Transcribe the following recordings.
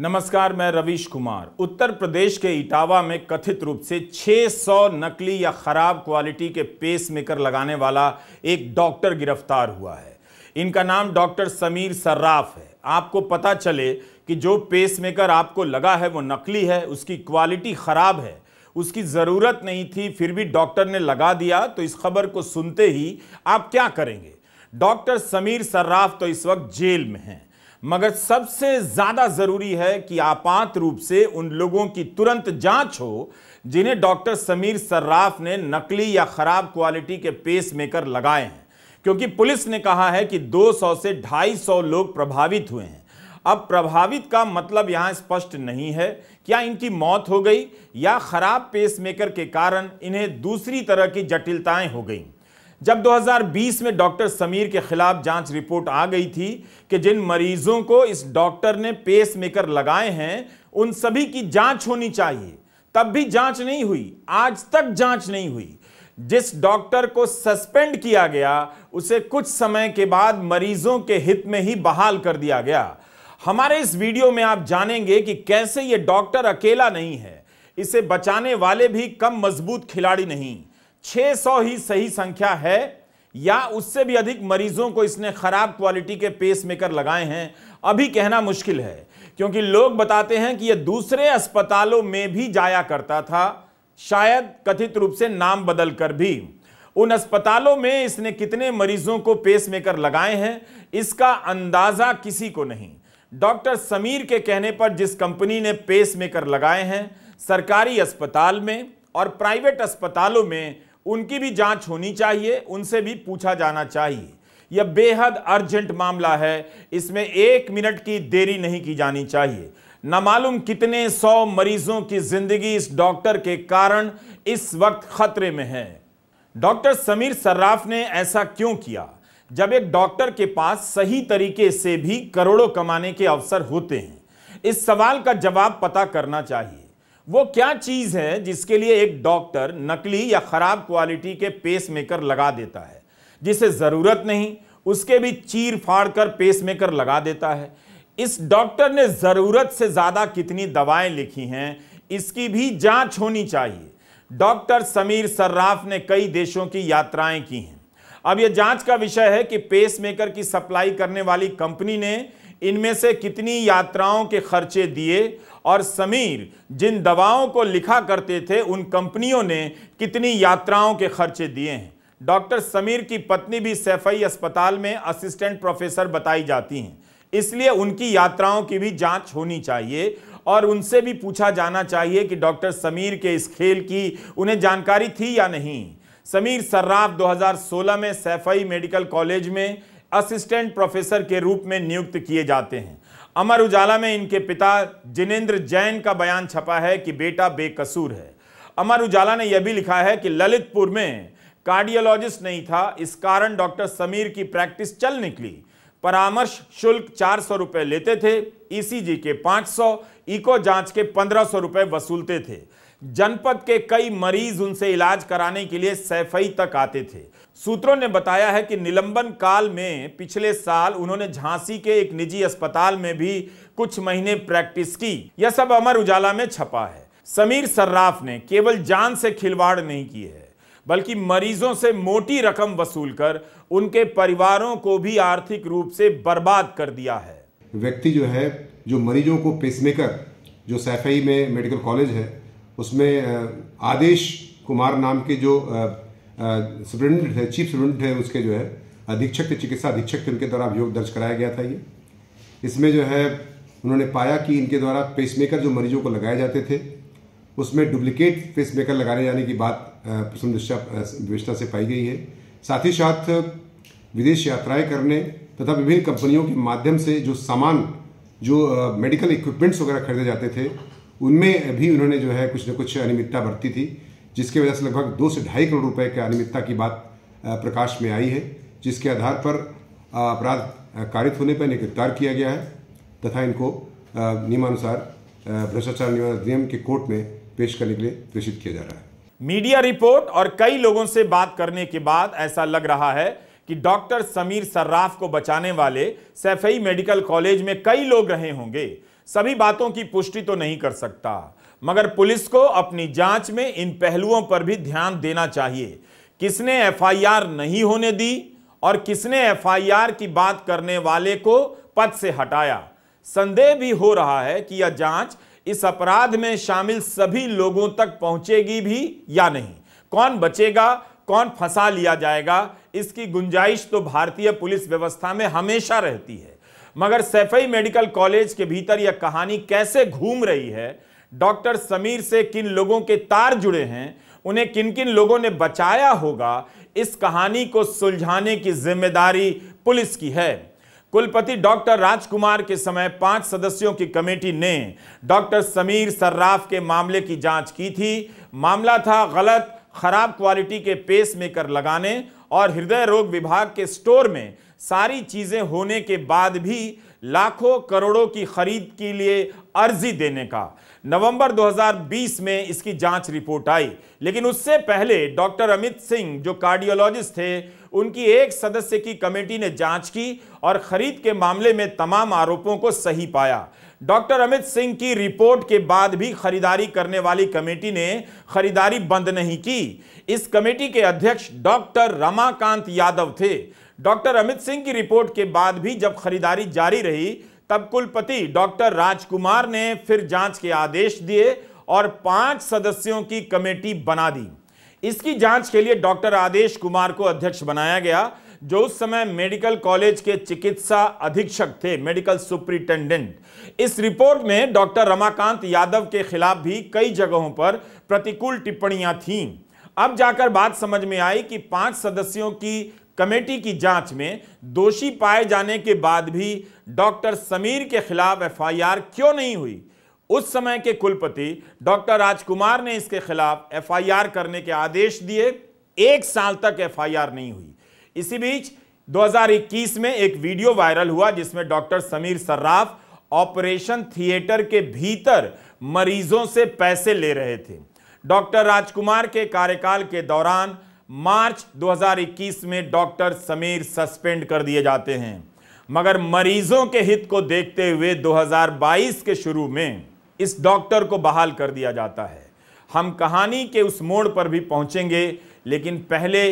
नमस्कार मैं रवीश कुमार उत्तर प्रदेश के इटावा में कथित रूप से 600 नकली या खराब क्वालिटी के पेस मेकर लगाने वाला एक डॉक्टर गिरफ्तार हुआ है इनका नाम डॉक्टर समीर सर्राफ है आपको पता चले कि जो पेस मेकर आपको लगा है वो नकली है उसकी क्वालिटी खराब है उसकी ज़रूरत नहीं थी फिर भी डॉक्टर ने लगा दिया तो इस खबर को सुनते ही आप क्या करेंगे डॉक्टर समीर सर्राफ तो इस वक्त जेल में हैं मगर सबसे ज्यादा जरूरी है कि आपात रूप से उन लोगों की तुरंत जांच हो जिन्हें डॉक्टर समीर सर्राफ ने नकली या खराब क्वालिटी के पेस मेकर लगाए हैं क्योंकि पुलिस ने कहा है कि 200 से 250 लोग प्रभावित हुए हैं अब प्रभावित का मतलब यहां स्पष्ट नहीं है क्या इनकी मौत हो गई या खराब पेस मेकर के कारण इन्हें दूसरी तरह की जटिलताएं हो गईं जब 2020 में डॉक्टर समीर के खिलाफ जांच रिपोर्ट आ गई थी कि जिन मरीजों को इस डॉक्टर ने पेसमेकर लगाए हैं उन सभी की जांच होनी चाहिए तब भी जांच नहीं हुई आज तक जांच नहीं हुई जिस डॉक्टर को सस्पेंड किया गया उसे कुछ समय के बाद मरीजों के हित में ही बहाल कर दिया गया हमारे इस वीडियो में आप जानेंगे कि कैसे ये डॉक्टर अकेला नहीं है इसे बचाने वाले भी कम मजबूत खिलाड़ी नहीं 600 ही सही संख्या है या उससे भी अधिक मरीजों को इसने खराब क्वालिटी के पेसमेकर लगाए हैं अभी कहना मुश्किल है क्योंकि लोग बताते हैं कि यह दूसरे अस्पतालों में भी जाया करता था शायद कथित रूप से नाम बदल कर भी उन अस्पतालों में इसने कितने मरीजों को पेसमेकर लगाए हैं इसका अंदाजा किसी को नहीं डॉक्टर समीर के कहने पर जिस कंपनी ने पेसमेकर लगाए हैं सरकारी अस्पताल में और प्राइवेट अस्पतालों में उनकी भी जांच होनी चाहिए उनसे भी पूछा जाना चाहिए यह बेहद अर्जेंट मामला है इसमें एक मिनट की देरी नहीं की जानी चाहिए न मालूम कितने सौ मरीजों की जिंदगी इस डॉक्टर के कारण इस वक्त खतरे में है डॉक्टर समीर सर्राफ ने ऐसा क्यों किया जब एक डॉक्टर के पास सही तरीके से भी करोड़ों कमाने के अवसर होते हैं इस सवाल का जवाब पता करना चाहिए वो क्या चीज है जिसके लिए एक डॉक्टर नकली या खराब क्वालिटी के पेसमेकर लगा देता है जिसे जरूरत नहीं उसके भी चीर फाड़ कर पेसमेकर लगा देता है इस डॉक्टर ने जरूरत से ज्यादा कितनी दवाएं लिखी हैं इसकी भी जांच होनी चाहिए डॉक्टर समीर सर्राफ ने कई देशों की यात्राएं की हैं अब यह जांच का विषय है कि पेसमेकर की सप्लाई करने वाली कंपनी ने इनमें से कितनी यात्राओं के खर्चे दिए और समीर जिन दवाओं को लिखा करते थे उन कंपनियों ने कितनी यात्राओं के खर्चे दिए हैं डॉक्टर समीर की पत्नी भी सैफई अस्पताल में असिस्टेंट प्रोफेसर बताई जाती हैं इसलिए उनकी यात्राओं की भी जांच होनी चाहिए और उनसे भी पूछा जाना चाहिए कि डॉक्टर समीर के इस खेल की उन्हें जानकारी थी या नहीं समीर सर्राफ 2016 में सैफई मेडिकल कॉलेज में असिस्टेंट प्रोफेसर के रूप में नियुक्त किए जाते हैं अमर उजाला में इनके पिता जिनेन्द्र जैन का बयान छपा है कि बेटा बेकसूर है अमर उजाला ने यह भी लिखा है कि ललितपुर में कार्डियोलॉजिस्ट नहीं था इस कारण डॉक्टर समीर की प्रैक्टिस चल निकली परामर्श शुल्क चार सौ रुपये लेते थे ईसीजी के 500, इको जांच के पंद्रह सौ रुपये वसूलते थे जनपद के कई मरीज उनसे इलाज कराने के लिए सैफई तक आते थे सूत्रों ने बताया है कि निलंबन काल में पिछले साल उन्होंने झांसी के एक निजी अस्पताल में भी कुछ महीने प्रैक्टिस की यह सब अमर उजाला में छपा है समीर सर्राफ ने केवल जान से खिलवाड़ नहीं की है बल्कि मरीजों से मोटी रकम वसूल कर उनके परिवारों को भी आर्थिक रूप से बर्बाद कर दिया है व्यक्ति जो है जो मरीजों को पेसमेकर जो सैफई में मेडिकल कॉलेज है उसमें आदेश कुमार नाम के जो सुप्रिंटेंडेंट है चीफ सुप्रिटेंडेंट है उसके जो है अधीक्षक के चिकित्सा अधीक्षक के उनके द्वारा अभियोग दर्ज कराया गया था ये इसमें जो है उन्होंने पाया कि इनके द्वारा पेसमेकर जो मरीजों को लगाए जाते थे उसमें डुप्लीकेट पेसमेकर लगाने जाने की बात प्रसन्न विवेष्टा से पाई गई है साथ ही साथ विदेश यात्राएं करने तथा विभिन्न कंपनियों के माध्यम से जो सामान जो मेडिकल इक्विपमेंट्स वगैरह खरीदे जाते थे उनमें भी उन्होंने जो है कुछ न कुछ अनियमितता बरती थी जिसके वजह से लगभग दो से ढाई करोड़ रुपए की अनियमितता की बात प्रकाश में आई है जिसके आधार पर अपराध कारित होने पर इन्हें गिरफ्तार किया गया है तथा इनको नियमानुसार भ्रष्टाचार निवारण अधिनियम के कोर्ट में पेश करने के लिए प्रेषित किया जा रहा है मीडिया रिपोर्ट और कई लोगों से बात करने के बाद ऐसा लग रहा है कि डॉक्टर समीर सर्राफ को बचाने वाले सैफई मेडिकल कॉलेज में कई लोग रहे होंगे सभी बातों की पुष्टि तो नहीं कर सकता मगर पुलिस को अपनी जांच में इन पहलुओं पर भी ध्यान देना चाहिए किसने एफआईआर नहीं होने दी और किसने एफआईआर की बात करने वाले को पद से हटाया संदेह भी हो रहा है कि यह जांच इस अपराध में शामिल सभी लोगों तक पहुंचेगी भी या नहीं कौन बचेगा कौन फंसा लिया जाएगा इसकी गुंजाइश तो भारतीय पुलिस व्यवस्था में हमेशा रहती है मगर सैफई मेडिकल कॉलेज के भीतर यह कहानी कैसे घूम रही है डॉक्टर समीर से किन लोगों के तार जुड़े हैं उन्हें किन किन लोगों ने बचाया होगा इस कहानी को सुलझाने की जिम्मेदारी पुलिस की है कुलपति डॉक्टर राजकुमार के समय पांच सदस्यों की कमेटी ने डॉक्टर समीर सर्राफ के मामले की जांच की थी मामला था गलत खराब क्वालिटी के पेस मेकर लगाने और हृदय रोग विभाग के स्टोर में सारी चीज़ें होने के बाद भी लाखों करोड़ों की खरीद के लिए अर्जी देने का नवंबर 2020 में इसकी जांच रिपोर्ट आई लेकिन उससे पहले डॉक्टर अमित सिंह जो कार्डियोलॉजिस्ट थे उनकी एक सदस्य की कमेटी ने जांच की और खरीद के मामले में तमाम आरोपों को सही पाया डॉक्टर अमित सिंह की रिपोर्ट के बाद भी खरीदारी करने वाली कमेटी ने खरीदारी बंद नहीं की इस कमेटी के अध्यक्ष डॉक्टर रमाकांत यादव थे डॉक्टर अमित सिंह की रिपोर्ट के बाद भी जब खरीदारी जारी रही तब कुलपति डॉक्टर राजकुमार ने फिर जांच के आदेश दिए और पांच सदस्यों की कमेटी बना दी इसकी जांच के लिए डॉक्टर आदेश कुमार को अध्यक्ष बनाया गया जो उस समय मेडिकल कॉलेज के चिकित्सा अधीक्षक थे मेडिकल सुप्रिंटेंडेंट इस रिपोर्ट में डॉक्टर रमाकांत यादव के खिलाफ भी कई जगहों पर प्रतिकूल टिप्पणियां थीं अब जाकर बात समझ में आई कि पांच सदस्यों की कमेटी की जांच में दोषी पाए जाने के बाद भी डॉक्टर समीर के खिलाफ एफआईआर क्यों नहीं हुई उस समय के कुलपति डॉक्टर राजकुमार ने इसके खिलाफ एफआईआर करने के आदेश दिए एक साल तक एफआईआर नहीं हुई इसी बीच 2021 में एक वीडियो वायरल हुआ जिसमें doctor Sameer Sarraf operation theatre के भीतर मरीजों से पैसे ले रहे थे डॉक्टर राजकुमार के कार्यकाल के दौरान मार्च 2021 में डॉक्टर समीर सस्पेंड कर दिए जाते हैं मगर मरीजों के हित को देखते हुए 2022 के शुरू में इस डॉक्टर को बहाल कर दिया जाता है हम कहानी के उस मोड़ पर भी पहुंचेंगे लेकिन पहले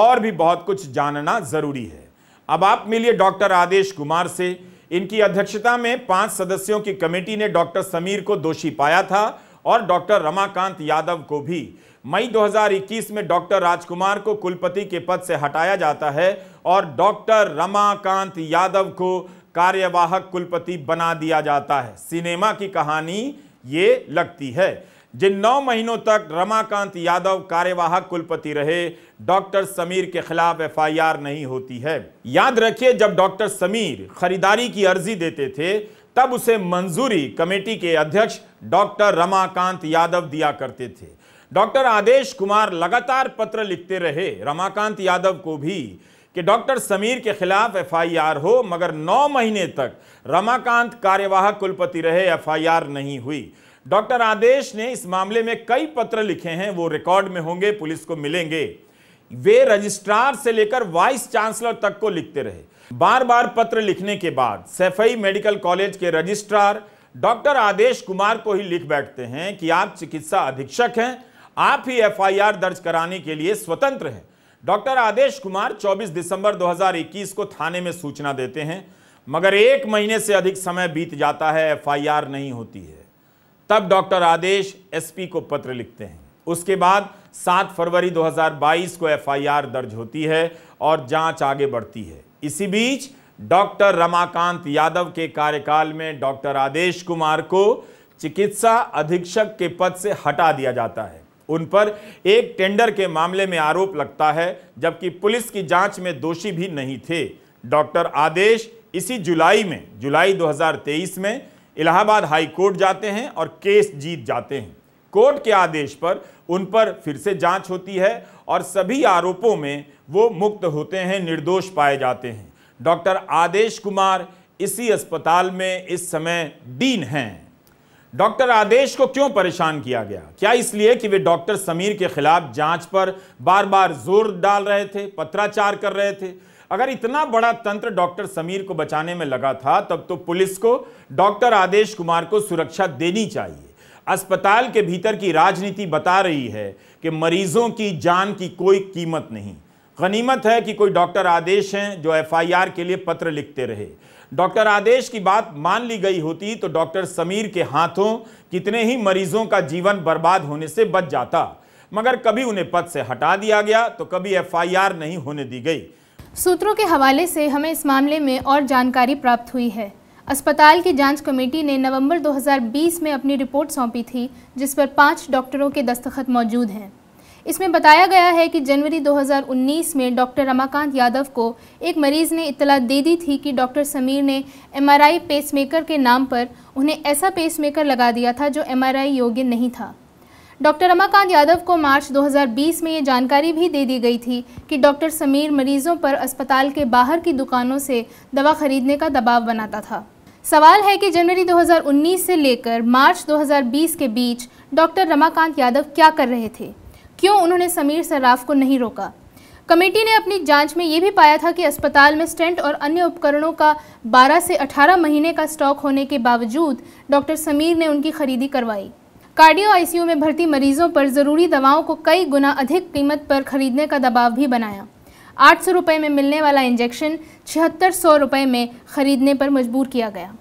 और भी बहुत कुछ जानना जरूरी है अब आप मिलिए डॉक्टर आदेश कुमार से इनकी अध्यक्षता में पांच सदस्यों की कमेटी ने डॉक्टर समीर को दोषी पाया था और डॉक्टर रमाकांत यादव को भी मई 2021 में डॉक्टर राजकुमार को कुलपति के पद से हटाया जाता है और डॉक्टर रमाकांत यादव को कार्यवाहक कुलपति बना दिया जाता है सिनेमा की कहानी ये लगती है जिन नौ महीनों तक रमाकांत यादव कार्यवाहक कुलपति रहे डॉक्टर समीर के खिलाफ एफआईआर नहीं होती है याद रखिए जब डॉक्टर समीर खरीदारी की अर्जी देते थे तब उसे मंजूरी कमेटी के अध्यक्ष डॉक्टर रमाकांत यादव दिया करते थे डॉक्टर आदेश कुमार लगातार पत्र लिखते रहे रमाकांत यादव को भी कि डॉक्टर समीर के खिलाफ एफआईआर हो मगर नौ महीने तक रमाकांत कार्यवाहक कुलपति रहे एफआईआर नहीं हुई डॉक्टर आदेश ने इस मामले में कई पत्र लिखे हैं वो रिकॉर्ड में होंगे पुलिस को मिलेंगे वे रजिस्ट्रार से लेकर वाइस चांसलर तक को लिखते रहे बार बार पत्र लिखने के बाद सैफई मेडिकल कॉलेज के रजिस्ट्रार डॉक्टर आदेश कुमार को ही लिख बैठते हैं कि आप चिकित्सा अधीक्षक हैं आप ही एफआईआर दर्ज कराने के लिए स्वतंत्र हैं डॉक्टर आदेश कुमार 24 दिसंबर 2021 को थाने में सूचना देते हैं मगर एक महीने से अधिक समय बीत जाता है एफआईआर नहीं होती है तब डॉक्टर आदेश एसपी को पत्र लिखते हैं उसके बाद 7 फरवरी 2022 को एफआईआर दर्ज होती है और जांच आगे बढ़ती है इसी बीच डॉक्टर रमाकांत यादव के कार्यकाल में डॉक्टर आदेश कुमार को चिकित्सा अधीक्षक के पद से हटा दिया जाता है उन पर एक टेंडर के मामले में आरोप लगता है जबकि पुलिस की जांच में दोषी भी नहीं थे डॉक्टर आदेश इसी जुलाई में जुलाई 2023 में इलाहाबाद हाई कोर्ट जाते हैं और केस जीत जाते हैं कोर्ट के आदेश पर उन पर फिर से जांच होती है और सभी आरोपों में वो मुक्त होते हैं निर्दोष पाए जाते हैं डॉक्टर आदेश कुमार इसी अस्पताल में इस समय डीन हैं डॉक्टर आदेश को क्यों परेशान किया गया क्या इसलिए कि वे डॉक्टर समीर के खिलाफ जांच पर बार बार जोर डाल रहे थे पत्राचार कर रहे थे अगर इतना बड़ा तंत्र डॉक्टर समीर को बचाने में लगा था तब तो पुलिस को डॉक्टर आदेश कुमार को सुरक्षा देनी चाहिए अस्पताल के भीतर की राजनीति बता रही है कि मरीजों की जान की कोई कीमत नहीं गनीमत है कि कोई डॉक्टर आदेश हैं जो एफआईआर के लिए पत्र लिखते रहे डॉक्टर आदेश की बात मान ली गई होती तो डॉक्टर समीर के हाथों कितने ही मरीजों का जीवन बर्बाद होने से बच जाता मगर कभी उन्हें पद से हटा दिया गया तो कभी एफआईआर नहीं होने दी गई सूत्रों के हवाले से हमें इस मामले में और जानकारी प्राप्त हुई है अस्पताल की जांच कमेटी ने नवंबर 2020 में अपनी रिपोर्ट सौंपी थी जिस पर पांच डॉक्टरों के दस्तखत मौजूद हैं इसमें बताया गया है कि जनवरी 2019 में डॉक्टर रमाकांत यादव को एक मरीज़ ने इतला दे दी थी कि डॉक्टर समीर ने एमआरआई पेसमेकर के नाम पर उन्हें ऐसा पेसमेकर लगा दिया था जो एमआरआई योग्य नहीं था डॉक्टर रमाकांत यादव को मार्च 2020 में ये जानकारी भी दे दी गई थी कि डॉक्टर समीर मरीजों पर अस्पताल के बाहर की दुकानों से दवा खरीदने का दबाव बनाता था सवाल है कि जनवरी 2019 से लेकर मार्च 2020 के बीच डॉक्टर रमाकांत यादव क्या कर रहे थे क्यों उन्होंने समीर सर्राफ को नहीं रोका कमेटी ने अपनी जांच में ये भी पाया था कि अस्पताल में स्टेंट और अन्य उपकरणों का 12 से 18 महीने का स्टॉक होने के बावजूद डॉक्टर समीर ने उनकी खरीदी करवाई कार्डियो आईसीयू में भर्ती मरीजों पर ज़रूरी दवाओं को कई गुना अधिक कीमत पर खरीदने का दबाव भी बनाया आठ सौ रुपये में मिलने वाला इंजेक्शन छिहत्तर सौ में खरीदने पर मजबूर किया गया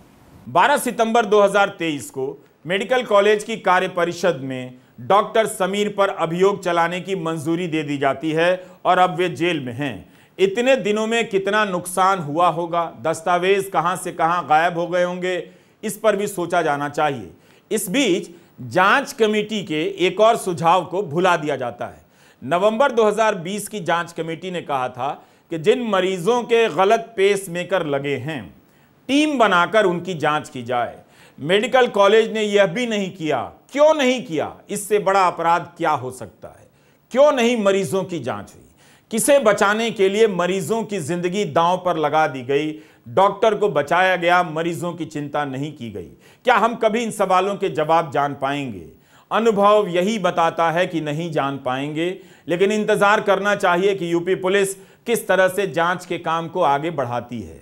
12 सितंबर 2023 को मेडिकल कॉलेज की कार्य परिषद में डॉक्टर समीर पर अभियोग चलाने की मंजूरी दे दी जाती है और अब वे जेल में हैं इतने दिनों में कितना नुकसान हुआ होगा दस्तावेज कहां से कहां गायब हो गए होंगे इस पर भी सोचा जाना चाहिए इस बीच जांच कमेटी के एक और सुझाव को भुला दिया जाता है नवंबर 2020 की जांच कमेटी ने कहा था कि जिन मरीजों के गलत मेकर लगे हैं टीम बनाकर उनकी जांच की जाए मेडिकल कॉलेज ने यह भी नहीं किया क्यों नहीं किया इससे बड़ा अपराध क्या हो सकता है क्यों नहीं मरीजों की जांच हुई किसे बचाने के लिए मरीजों की जिंदगी दांव पर लगा दी गई डॉक्टर को बचाया गया मरीजों की चिंता नहीं की गई क्या हम कभी इन सवालों के जवाब जान पाएंगे अनुभव यही बताता है कि नहीं जान पाएंगे लेकिन इंतजार करना चाहिए कि यूपी पुलिस किस तरह से जांच के काम को आगे बढ़ाती है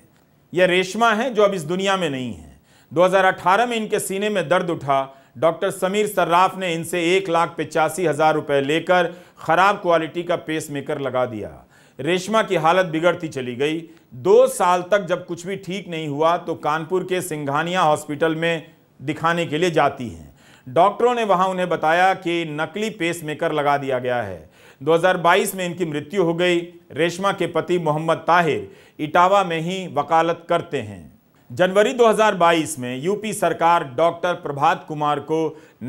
यह रेशमा है जो अब इस दुनिया में नहीं है 2018 में इनके सीने में दर्द उठा डॉक्टर समीर सर्राफ ने इनसे एक लाख पचासी हज़ार रुपये लेकर ख़राब क्वालिटी का पेस मेकर लगा दिया रेशमा की हालत बिगड़ती चली गई दो साल तक जब कुछ भी ठीक नहीं हुआ तो कानपुर के सिंघानिया हॉस्पिटल में दिखाने के लिए जाती हैं डॉक्टरों ने वहां उन्हें बताया कि नकली पेस मेकर लगा दिया गया है 2022 में इनकी मृत्यु हो गई रेशमा के पति मोहम्मद ताहिर इटावा में ही वकालत करते हैं जनवरी 2022 में यूपी सरकार डॉक्टर प्रभात कुमार को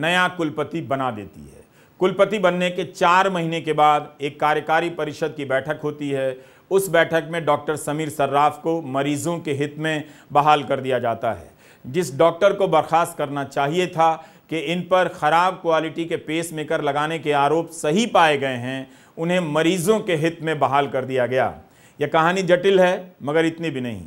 नया कुलपति बना देती है कुलपति बनने के चार महीने के बाद एक कार्यकारी परिषद की बैठक होती है उस बैठक में डॉक्टर समीर सर्राफ को मरीजों के हित में बहाल कर दिया जाता है जिस डॉक्टर को बर्खास्त करना चाहिए था कि इन पर ख़राब क्वालिटी के पेस मेकर लगाने के आरोप सही पाए गए हैं उन्हें मरीजों के हित में बहाल कर दिया गया यह कहानी जटिल है मगर इतनी भी नहीं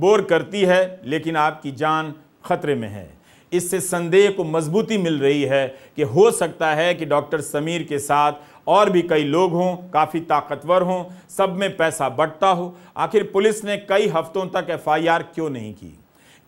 बोर करती है लेकिन आपकी जान खतरे में है इससे संदेह को मजबूती मिल रही है कि हो सकता है कि डॉक्टर समीर के साथ और भी कई लोग हों काफ़ी ताकतवर हों सब में पैसा बढ़ता हो आखिर पुलिस ने कई हफ्तों तक एफआईआर क्यों नहीं की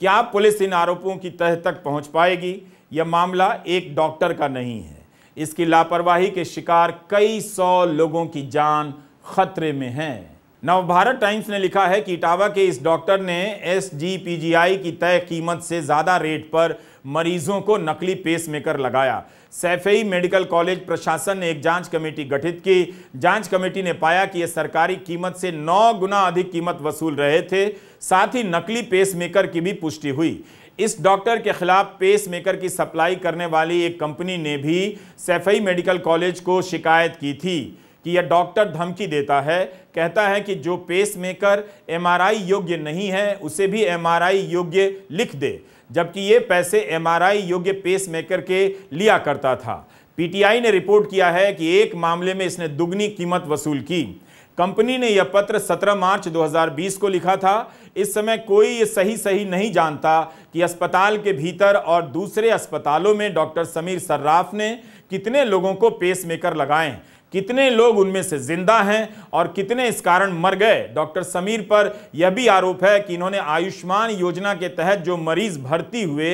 क्या पुलिस इन आरोपों की तह तक पहुंच पाएगी यह मामला एक डॉक्टर का नहीं है इसकी लापरवाही के शिकार कई सौ लोगों की जान खतरे में हैं नवभारत टाइम्स ने लिखा है कि इटावा के इस डॉक्टर ने एस की तय कीमत से ज़्यादा रेट पर मरीजों को नकली पेसमेकर लगाया सैफई मेडिकल कॉलेज प्रशासन ने एक जांच कमेटी गठित की जांच कमेटी ने पाया कि ये सरकारी कीमत से नौ गुना अधिक कीमत वसूल रहे थे साथ ही नकली पेसमेकर की भी पुष्टि हुई इस डॉक्टर के खिलाफ पेसमेकर की सप्लाई करने वाली एक कंपनी ने भी सैफई मेडिकल कॉलेज को शिकायत की थी कि यह डॉक्टर धमकी देता है कहता है कि जो पेस मेकर एमआरआई योग्य नहीं है उसे भी एमआरआई योग्य लिख दे जबकि ये पैसे एमआरआई योग्य पेस मेकर के लिया करता था पीटीआई ने रिपोर्ट किया है कि एक मामले में इसने दुगनी कीमत वसूल की कंपनी ने यह पत्र 17 मार्च 2020 को लिखा था इस समय कोई ये सही सही नहीं जानता कि अस्पताल के भीतर और दूसरे अस्पतालों में डॉक्टर समीर सर्राफ ने कितने लोगों को पेसमेकर लगाएं कितने लोग उनमें से जिंदा हैं और कितने इस कारण मर गए डॉक्टर समीर पर यह भी आरोप है कि इन्होंने आयुष्मान योजना के तहत जो मरीज भर्ती हुए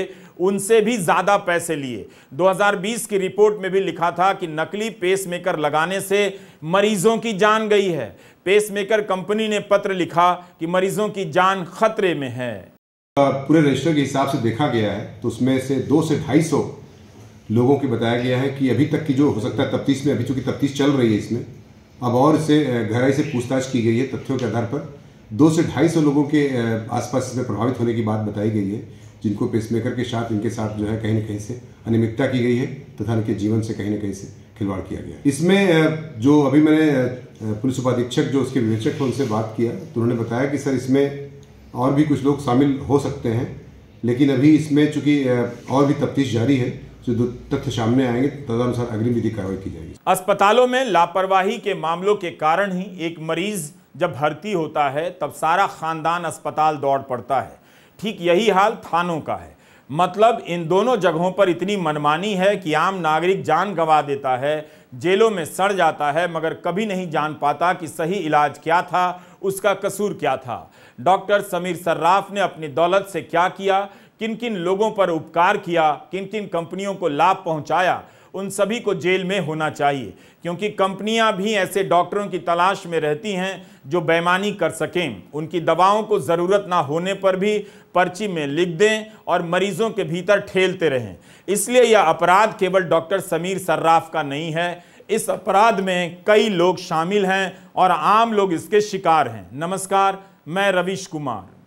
उनसे भी ज़्यादा पैसे लिए 2020 की रिपोर्ट में भी लिखा था कि नकली पेसमेकर लगाने से मरीजों की जान गई है पेसमेकर कंपनी ने पत्र लिखा कि मरीजों की जान खतरे में है पूरे रजिस्टर के हिसाब से देखा गया है तो उसमें से दो से ढाई सौ लोगों के बताया गया है कि अभी तक की जो हो सकता है तफ्तीश में अभी चूंकि तफ्तीश चल रही है इसमें अब और इसे गहराई से पूछताछ की गई है तथ्यों के आधार पर दो से ढाई सौ लोगों के आसपास इसमें प्रभावित होने की बात बताई गई है जिनको पेसमेकर के साथ इनके साथ जो है कहीं ना कहीं से अनियमितता की गई है तथा इनके जीवन से कहीं ना कहीं से खिलवाड़ किया गया इसमें जो अभी मैंने पुलिस उपाधीक्षक जो उसके विवेचक थे उनसे बात किया तो उन्होंने बताया कि सर इसमें और भी कुछ लोग शामिल हो सकते हैं लेकिन अभी इसमें चूंकि और भी तफ्तीश जारी है जो तथ्य सामने आएंगे तदनुसार अग्रिम विधि कार्रवाई की जाएगी अस्पतालों में लापरवाही के मामलों के कारण ही एक मरीज जब भर्ती होता है तब सारा खानदान अस्पताल दौड़ पड़ता है ठीक यही हाल थानों का है मतलब इन दोनों जगहों पर इतनी मनमानी है कि आम नागरिक जान गंवा देता है जेलों में सड़ जाता है मगर कभी नहीं जान पाता कि सही इलाज क्या था उसका कसूर क्या था डॉक्टर समीर सर्राफ ने अपनी दौलत से क्या किया किन किन लोगों पर उपकार किया किन किन कंपनियों को लाभ पहुंचाया उन सभी को जेल में होना चाहिए क्योंकि कंपनियां भी ऐसे डॉक्टरों की तलाश में रहती हैं जो बेमानी कर सकें उनकी दवाओं को ज़रूरत ना होने पर भी पर्ची में लिख दें और मरीजों के भीतर ठेलते रहें इसलिए यह अपराध केवल डॉक्टर समीर सर्राफ का नहीं है इस अपराध में कई लोग शामिल हैं और आम लोग इसके शिकार हैं नमस्कार मैं रविश कुमार